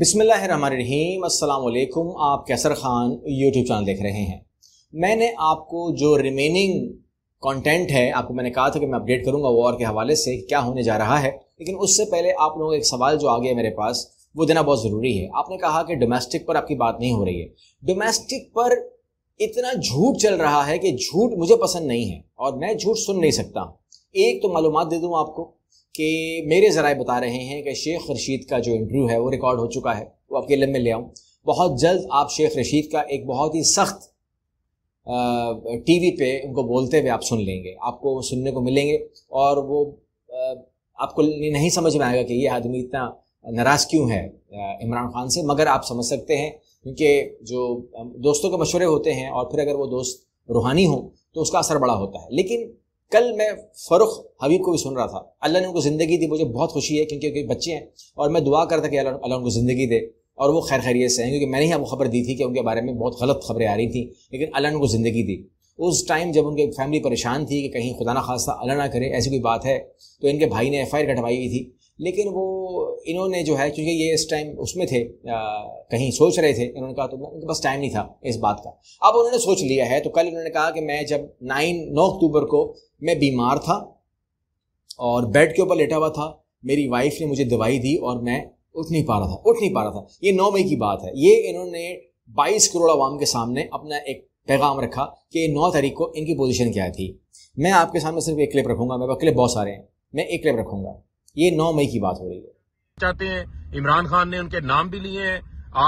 बिसमीम अल्लाम आप कैसर ख़ान यूट्यूब चैनल देख रहे हैं मैंने आपको जो रिमेनिंग कंटेंट है आपको मैंने कहा था कि मैं अपडेट करूंगा वॉर के हवाले से क्या होने जा रहा है लेकिन उससे पहले आप लोगों का एक सवाल जो आ गया मेरे पास वो देना बहुत ज़रूरी है आपने कहा कि डोमेस्टिक पर आपकी बात नहीं हो रही है डोमेस्टिक पर इतना झूठ चल रहा है कि झूठ मुझे पसंद नहीं है और मैं झूठ सुन नहीं सकता एक तो मालूम दे दूँ आपको कि मेरे ज़राए बता रहे हैं कि शेख रशीद का जो इंटरव्यू है वो रिकॉर्ड हो चुका है वो आपके इलम में ले आऊँ बहुत जल्द आप शेख रशीद का एक बहुत ही सख्त टीवी पे उनको बोलते हुए आप सुन लेंगे आपको सुनने को मिलेंगे और वो आपको नहीं समझ में आएगा कि ये आदमी इतना नाराज़ क्यों है इमरान खान से मगर आप समझ सकते हैं क्योंकि जो दोस्तों के मशवरे होते हैं और फिर अगर वो दोस्त रूहानी हो तो उसका असर बड़ा होता है लेकिन कल मैं फ़रुख हबीब को भी सुन रहा था अल्लाह ने उनको ज़िंदगी दी मुझे बहुत खुशी है क्योंकि उनके बच्चे हैं और मैं दुआ करता कि अल्लाह अल्लाह उनको ज़िंदगी दे और वो खैर खैरियत से हैं क्योंकि मैंने ही आपको खबर दी थी कि उनके बारे में बहुत गलत खबरें आ रही थी लेकिन अल्लाह ने उनको ज़िंदगी दी उस टाइम जब उनके फैमिली परेशान थी कि कहीं खुदा ना खासा अल्लाह ना करे ऐसी कोई बात है तो इनके भाई ने एफ आई आर कटवाई हुई थी लेकिन वो इन्होंने जो है क्योंकि ये इस टाइम उसमें थे आ, कहीं सोच रहे थे इन्होंने कहा तो उनके पास टाइम नहीं था इस बात का अब उन्होंने सोच लिया है तो कल उन्होंने कहा कि मैं जब नाइन नौ अक्टूबर को मैं बीमार था और बेड के ऊपर लेटा हुआ था मेरी वाइफ ने मुझे दवाई दी और मैं उठ नहीं पा रहा था उठ नहीं पा रहा था ये नौ मई की बात है ये इन्होंने बाईस करोड़ आवाम के सामने अपना एक पैगाम रखा कि नौ तारीख को इनकी पोजिशन क्या थी मैं आपके सामने सिर्फ एक क्लिप रखूंगा मेरे पास क्लिप बहुत सारे हैं मैं एक क्लिप रखूंगा ये नौ मई की बात हो रही है चाहते हैं इमरान खान ने उनके नाम भी लिए हैं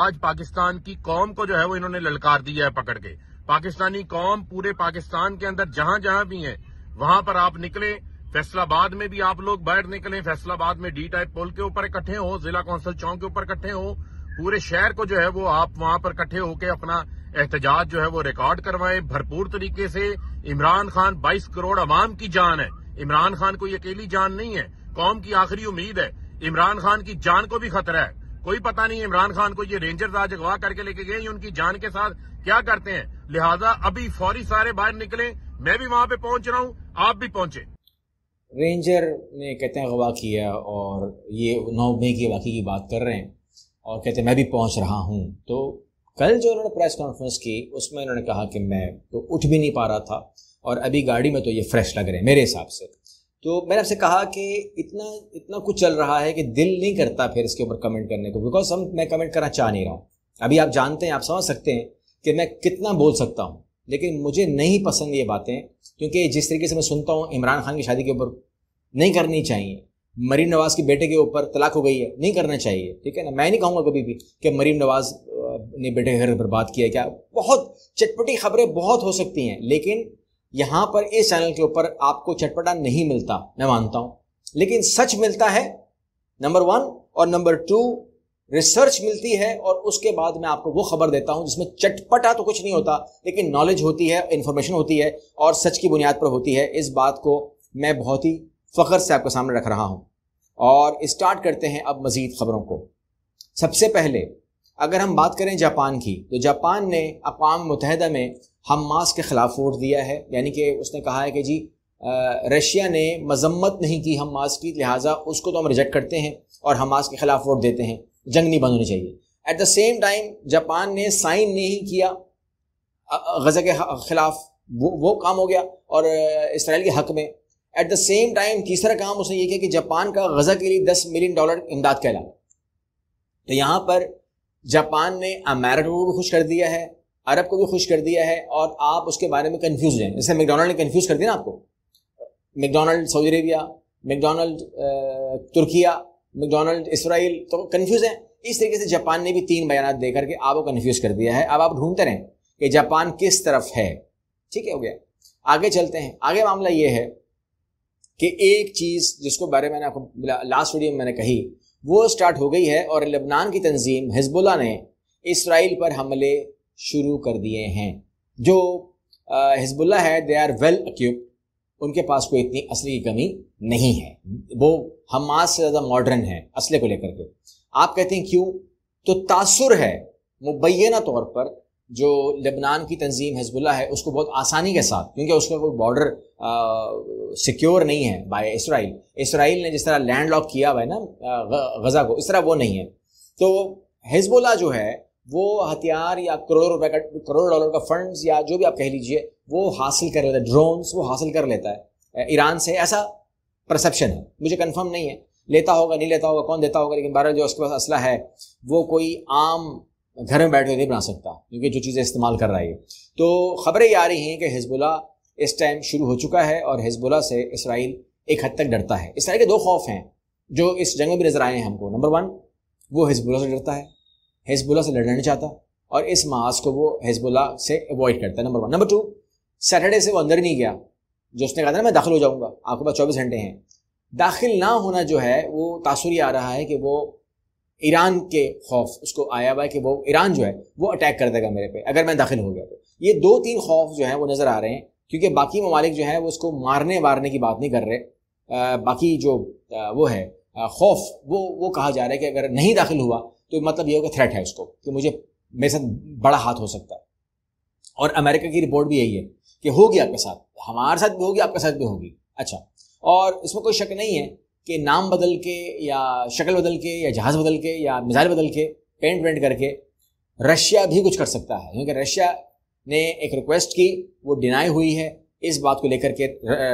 आज पाकिस्तान की कौम को जो है वो इन्होंने ललकार दिया है पकड़ के पाकिस्तानी कौम पूरे पाकिस्तान के अंदर जहां जहां भी है वहां पर आप निकले फैसलाबाद में भी आप लोग बैठ निकले फैसलाबाद में डी टाइप पोल के ऊपर इकट्ठे हो जिला कौंसिल चौक के ऊपर इकट्ठे हो पूरे शहर को जो है वो आप वहां पर इकट्ठे होकर अपना एहतजाज जो है वो रिकॉर्ड करवाएं भरपूर तरीके से इमरान खान 22 करोड़ अवाम की जान है इमरान खान कोई अकेली जान नहीं है कौम की आखिरी उम्मीद है इमरान खान की जान को भी खतरा है कोई पता नहीं इमरान खान को ये रेंजर्स आज अगवा करके लेके गए उनकी जान के साथ क्या करते हैं लिहाजा अभी फौरी सारे बाहर निकले मैं भी वहां पे पहुंच रहा हूँ आप भी पहुंचे रेंजर ने कहते हैं अगवा किया और ये नौ मई की अगवा की बात कर रहे हैं और कहते हैं मैं भी पहुंच रहा हूं तो कल जो उन्होंने प्रेस कॉन्फ्रेंस की उसमें उन्होंने कहा कि मैं तो उठ भी नहीं पा रहा था और अभी गाड़ी में तो ये फ्रेश लग रहे हैं मेरे हिसाब से तो मैंने आपसे कहा कि इतना इतना कुछ चल रहा है कि दिल नहीं करता फिर इसके ऊपर कमेंट करने को बिकॉज हम मैं कमेंट करना चाह नहीं रहा हूँ अभी आप जानते हैं आप समझ सकते हैं कि मैं कितना बोल सकता हूँ लेकिन मुझे नहीं पसंद ये बातें क्योंकि जिस तरीके से मैं सुनता हूँ इमरान खान की शादी के ऊपर नहीं करनी चाहिए मरीम नवाज़ के बेटे के ऊपर तलाक हो गई है नहीं करना चाहिए ठीक है ना मैं नहीं कहूँगा कभी भी कि मरीम नवाज़ ने बेटे के घर बर्बाद किया क्या बहुत चटपटी खबरें बहुत हो सकती हैं लेकिन यहां पर इस चैनल के ऊपर आपको चटपटा नहीं मिलता मैं मानता हूं लेकिन सच मिलता है नंबर वन और नंबर टू रिसर्च मिलती है और उसके बाद मैं आपको वो खबर देता हूँ जिसमें चटपटा तो कुछ नहीं होता लेकिन नॉलेज होती है इंफॉर्मेशन होती है और सच की बुनियाद पर होती है इस बात को मैं बहुत ही फ़ख्र से आपके सामने रख रहा हूं और स्टार्ट करते हैं अब मज़ीद खबरों को सबसे पहले अगर हम बात करें जापान की तो जापान ने अकवा मुतहदा में हमास के खिलाफ वोट दिया है यानी कि उसने कहा है कि जी रशिया ने मजम्मत नहीं की हमास की लिहाजा उसको तो हम रिजेक्ट करते हैं और हमास के खिलाफ वोट देते हैं जंग नहीं बंद होनी चाहिए at the same time Japan ने साइन नहीं किया गजा के खिलाफ वो वो काम हो गया और इसराइल के हक में एट द सेम टाइम तीसरा काम उसने ये किया कि जापान का गजा के लिए दस मिलियन डॉलर इमदाद कहला तो यहाँ पर जापान ने अमेरिका को भी खुश कर दिया है अरब को भी खुश कर दिया है और आप उसके बारे में कन्फ्यूज हैं जैसे मैकडोनल्ड ने कन्फ्यूज कर दिया ना आपको McDonald Saudi Arabia McDonald Turkiye McDonald Israel तो कन्फ्यूज हैं इस तरीके से जापान ने भी तीन बयान दे करके आपको कन्फ्यूज कर दिया है अब आप ढूंढते रहें कि जापान किस तरफ है ठीक है हो गया आगे चलते हैं आगे मामला ये है कि एक चीज़ जिसको बारे में आपको लास्ट वीडियो में मैंने कही वो स्टार्ट हो गई है और लेबनान की तंजीम हिजबुल्ला ने इसराइल पर हमले शुरू कर दिए हैं जो हिजबुल्ला है दे आर वेल अक्यूब उनके पास कोई इतनी असली की कमी नहीं है वो हमास से ज़्यादा मॉडर्न है असले को लेकर के आप कहते हैं क्यों तो तासुर है मुबैना तौर पर जो लेबनान की तंजीम हिजबुल्ला है उसको बहुत आसानी के साथ क्योंकि उसका कोई बॉर्डर सिक्योर नहीं है बाय इसराइल इसराइल ने जिस तरह लैंड लॉक किया हुआ है ना गज़ा को इस तरह वो नहीं है तो हिजबुल्ला जो है वो हथियार या करोड़ रुपए का करोड़ डॉलर का फंड्स या जो भी आप कह लीजिए वो हासिल कर लेता है ड्रोन्स वो हासिल कर लेता है ईरान से ऐसा परसेप्शन है मुझे कंफर्म नहीं है लेता होगा नहीं लेता होगा कौन देता होगा लेकिन बहरहाल जो उसके पास असला है वो कोई आम घर में बैठ कर नहीं बना सकता क्योंकि जो चीज़ें इस्तेमाल कर रहा है तो खबरें ये आ रही हैं कि हिजबुल्ला इस टाइम शुरू हो चुका है और हिजबुल्ला से इसराइल एक हद तक डरता है इसराइल के दो खौफ हैं जो इस जंग में भी नज़र आए हैं हमको नंबर वन वो हिजबुल्ला से डरता है हिजबुल्ला से लड़ना नहीं चाहता और इस महाज को वो हिजबुल्ला से अवॉइड करता है number one number two Saturday से वो अंदर नहीं गया जो उसने कहा था ना मैं दाखिल हो जाऊँगा आपके पास चौबीस घंटे हैं दाखिल ना होना जो है वो तासुर आ रहा है कि वो ईरान के खौफ उसको आया हुआ है कि वो ईरान जो है वो अटैक कर देगा मेरे पे अगर मैं दाखिल हो गया तो ये दो तीन खौफ जो है वो नज़र आ रहे हैं क्योंकि बाकी ममालिक जो है वो उसको मारने वारने की बात नहीं कर रहे आ, बाकी जो आ, वो है खौफ वो वो कहा जा रहा है कि अगर नहीं दाखिल हुआ तो मतलब ये होगा थ्रेट है उसको कि मुझे मेरे साथ बड़ा हाथ हो सकता है और अमेरिका की रिपोर्ट भी यही है कि होगी आपके साथ हमारे साथ भी होगी आपके साथ भी होगी अच्छा और इसमें कोई शक नहीं है कि नाम बदल के या शक्ल बदल के या जहाज़ बदल के या मिज़ाइल बदल के पेंट वेंट करके रशिया भी कुछ कर सकता है क्योंकि रशिया ने एक रिक्वेस्ट की वो डिनाई हुई है इस बात को लेकर के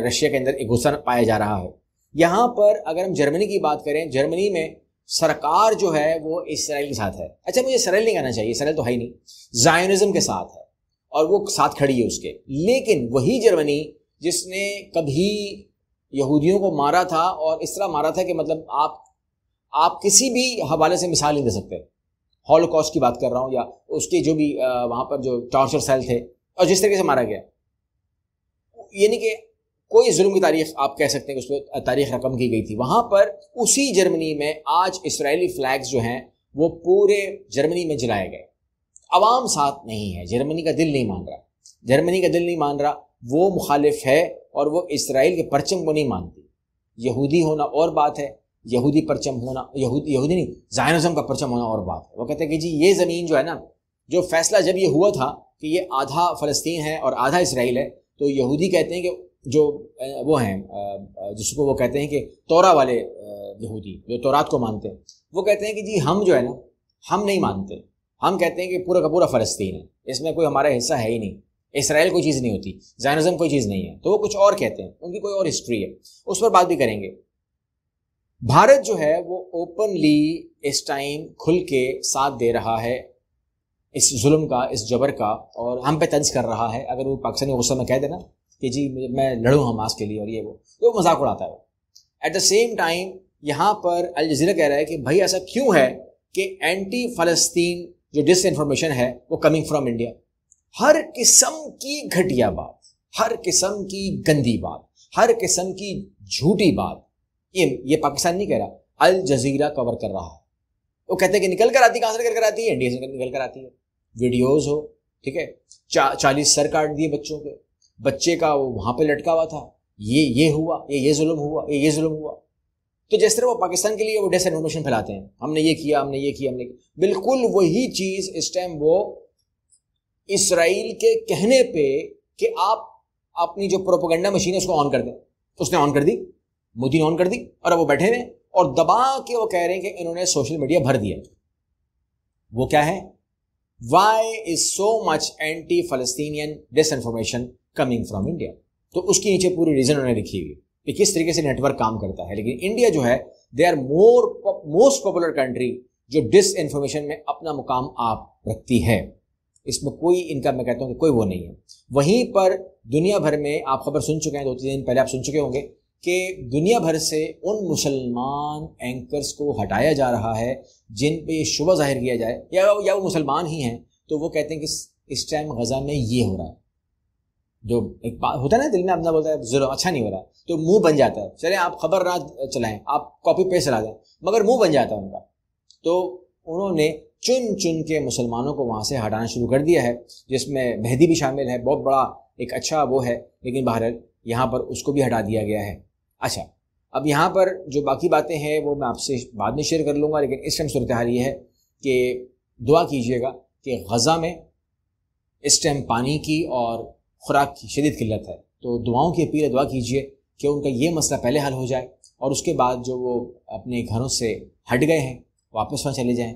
रशिया के अंदर एक गुस्सा पाया जा रहा है यहाँ पर अगर हम जर्मनी की बात करें जर्मनी में सरकार जो है वो इसराइल के साथ है अच्छा मुझे इसराइल नहीं कहना चाहिए इसराइल तो है ही नहीं जायनिज्म के साथ है और वो साथ खड़ी है उसके लेकिन वही जर्मनी जिसने कभी यहूदियों को मारा था और इस तरह मारा था कि मतलब आप आप किसी भी हवाले से मिसाल नहीं दे सकते हॉलोकॉस्ट की बात कर रहा हूँ या उसके जो भी वहाँ पर जो टॉर्चर सेल थे और जिस तरीके से मारा गया यानी कि कोई जुल्म की तारीख आप कह सकते हैं उस पर तारीख रकम की गई थी वहाँ पर उसी जर्मनी में आज इसराइली फ्लैग्स जो हैं वो पूरे जर्मनी में जलाए गए आवाम साथ नहीं है जर्मनी का दिल नहीं मान रहा जर्मनी का दिल नहीं मान रहा वो मुखालिफ है और वो इसराइल के परचम को नहीं मानती यहूदी होना और बात है यहूदी परचम होना यहूदी यहूदी नहीं जायनज़म का परचम होना और बात है वो कहते हैं कि जी ये ज़मीन जो है ना जो फैसला जब ये हुआ था कि ये आधा फ़लस्तीन है और आधा इसराइल है तो यहूदी कहते हैं कि जो वो हैं जिसको वो कहते हैं कि तोरा वाले यहूदी जो तोरात को मानते हैं वो कहते हैं कि जी हम जो है ना हम नहीं मानते हम कहते हैं कि पूरा का पूरा फ़लस्तीन है इसमें कोई हमारा हिस्सा है ही नहीं इसराइल कोई चीज़ नहीं होती जैनजम कोई चीज़ नहीं है तो वो कुछ और कहते हैं उनकी कोई और हिस्ट्री है उस पर बात भी करेंगे भारत जो है वो ओपनली इस टाइम खुल के साथ दे रहा है इस जुल्म का इस जबर का और हम पे तंज कर रहा है अगर वो पाकिस्तानी गुस्सा में कह देना कि जी मैं लड़ूँ हमास के लिए और ये वो तो मजाक उड़ाता है वो एट द सेम टाइम यहाँ पर अल जजीरा कह रहा है कि भाई ऐसा क्यों है कि एंटी फलस्तीन जो डिस इन्फॉर्मेशन है वो कमिंग फ्रॉम इंडिया हर किस्म की घटिया बात हर किस्म की गंदी बात हर किस्म की झूठी बात ये ये पाकिस्तान नहीं कह रहा अल जजीरा कवर कर रहा है वो कहते हैं कि निकल कर आती कहाँ से निकल कर आती है इंडिया से निकल कर आती है वीडियोज़ हो ठीक है चा, चालीस सर काट दिए बच्चों के बच्चे का वो वहां पे लटका हुआ था ये ये हुआ ये ये जुल्म हुआ ये ये जुल्म हुआ तो जिस तरह वो पाकिस्तान के लिए वो डेस इन्फॉर्मेशन फैलाते हैं हमने ये किया हमने ये किया हमने किया बिल्कुल वही चीज़ इस टाइम वो इसराइल के कहने पे कि आप अपनी जो प्रोपोगंडा मशीन है उसको ऑन कर दें उसने ऑन कर दी मोदी ने ऑन कर दी और अब वो बैठे हुए और दबा के वो कह रहे हैं कि इन्होंने सोशल मीडिया भर दिया वो क्या है why is so much anti Palestinian disinformation coming from India तो उसके नीचे पूरी रीजन उन्होंने लिखी हुई कि किस तरीके से नेटवर्क काम करता है लेकिन इंडिया जो है they are more most popular country जो डिस इन्फॉर्मेशन में अपना मुकाम आप रखती है इसमें कोई इनका मैं कहता हूँ कि कोई वो नहीं है वहीं पर दुनिया भर में आप खबर सुन चुके हैं दो तीन दिन पहले आप सुन चुके होंगे कि दुनिया भर से उन मुसलमान एंकर्स को हटाया जा रहा है जिन पे ये शुभ जाहिर किया जाए या या वो मुसलमान ही हैं तो वो कहते हैं कि इस टाइम गज़ा में ये हो रहा है जो एक होता है ना दिल में अपना बोलता है जरा अच्छा नहीं हो रहा तो मुंह बन जाता है चले आप खबर ना चलाएं आप कॉपी पेस्ट चला दें मगर मुंह बन जाता है उनका तो उन्होंने चुन चुन के मुसलमानों को वहाँ से हटाना शुरू कर दिया है जिसमें मेहदी भी शामिल है बहुत बड़ा एक अच्छा वो है लेकिन बाहर यहाँ पर उसको भी हटा दिया गया है अच्छा अब यहाँ पर जो बाकी बातें हैं वो मैं आपसे बाद में शेयर कर लूँगा लेकिन इस टाइम सूरत हाल ये है कि दुआ कीजिएगा कि गज़ा में इस टाइम पानी की और खुराक की शदीद किल्लत है तो दुआओं की अपील दुआ कीजिए कि उनका ये मसला पहले हल हो जाए और उसके बाद जो वो अपने घरों से हट गए हैं वापस वहाँ चले जाएँ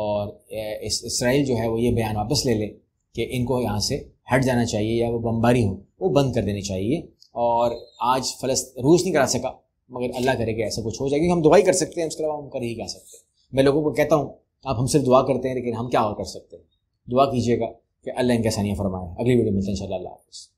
और इस इसराइल जो है वो ये बयान वापस ले लें कि इनको यहाँ से हट जाना चाहिए या वो बमबारी हो वो बंद कर देनी चाहिए और आज फलस्त रूस नहीं करा सका मगर अल्लाह करे कि ऐसा कुछ हो जाएगा हम दुआ ही कर सकते हैं उसके अलावा हम कर ही क्या सकते हैं मैं लोगों को कहता हूँ आप हम सिर्फ दुआ करते हैं लेकिन हम क्या और कर सकते हैं दुआ कीजिएगा कि अल्लाह इनका सानिया फरमाए अगली वीडियो मिलते हैं इंशाल्लाह हाफिज़